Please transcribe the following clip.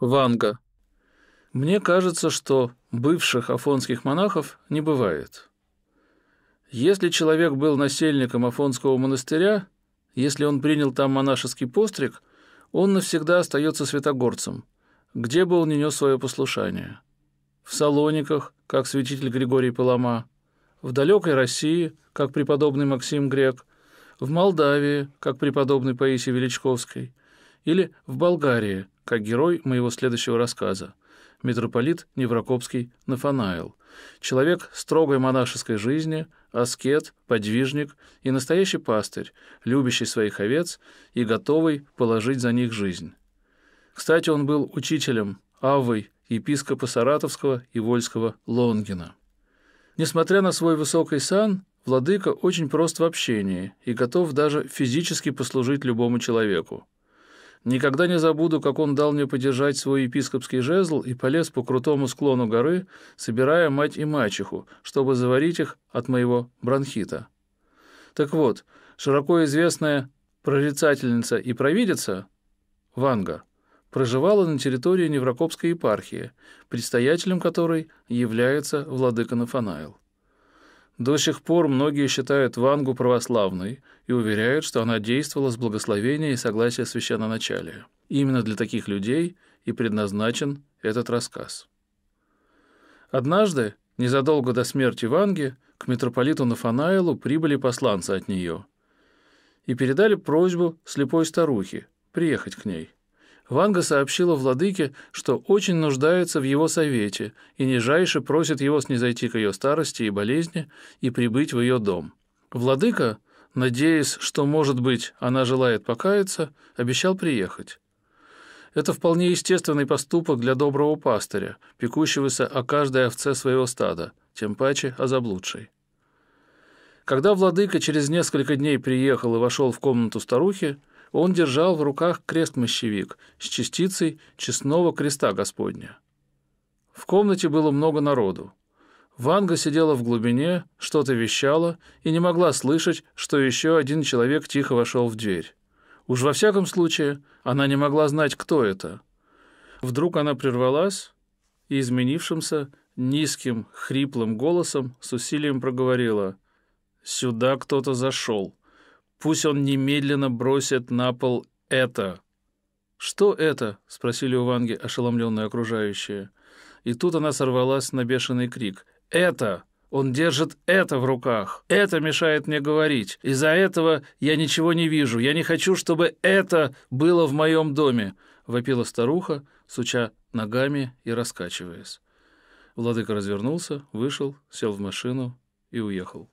Ванга. Мне кажется, что бывших афонских монахов не бывает. Если человек был насельником афонского монастыря, если он принял там монашеский постриг, он навсегда остается святогорцем, где бы он ни нес свое послушание. В Салониках, как святитель Григорий Палама, в далекой России, как преподобный Максим Грек, в Молдавии, как преподобный Паисий Величковский – или в Болгарии, как герой моего следующего рассказа. Митрополит Неврокопский Нафанаил. Человек строгой монашеской жизни, аскет, подвижник и настоящий пастырь, любящий своих овец и готовый положить за них жизнь. Кстати, он был учителем Авой, епископа Саратовского и Вольского Лонгина. Несмотря на свой высокий сан, владыка очень прост в общении и готов даже физически послужить любому человеку. Никогда не забуду, как он дал мне подержать свой епископский жезл и полез по крутому склону горы, собирая мать и мачеху, чтобы заварить их от моего бронхита. Так вот, широко известная прорицательница и провидица Ванга проживала на территории Неврокопской епархии, предстоятелем которой является владыка Нафанаил. До сих пор многие считают Вангу православной и уверяют, что она действовала с благословения и согласия священноначалия. Именно для таких людей и предназначен этот рассказ. Однажды, незадолго до смерти Ванги, к митрополиту Нафанаилу прибыли посланцы от нее и передали просьбу слепой старухи приехать к ней. Ванга сообщила владыке, что очень нуждается в его совете и нижайше просит его снизойти к ее старости и болезни и прибыть в ее дом. Владыка, надеясь, что, может быть, она желает покаяться, обещал приехать. Это вполне естественный поступок для доброго пастыря, пекущегося о каждой овце своего стада, тем паче о заблудшей. Когда владыка через несколько дней приехал и вошел в комнату старухи, он держал в руках крест-мощевик с частицей честного креста Господня. В комнате было много народу. Ванга сидела в глубине, что-то вещала и не могла слышать, что еще один человек тихо вошел в дверь. Уж во всяком случае, она не могла знать, кто это. Вдруг она прервалась и изменившимся, низким, хриплым голосом с усилием проговорила «Сюда кто-то зашел». Пусть он немедленно бросит на пол это». «Что это?» — спросили у Ванги ошеломленные окружающие. И тут она сорвалась на бешеный крик. «Это! Он держит это в руках! Это мешает мне говорить! Из-за этого я ничего не вижу! Я не хочу, чтобы это было в моем доме!» — вопила старуха, суча ногами и раскачиваясь. Владыка развернулся, вышел, сел в машину и уехал.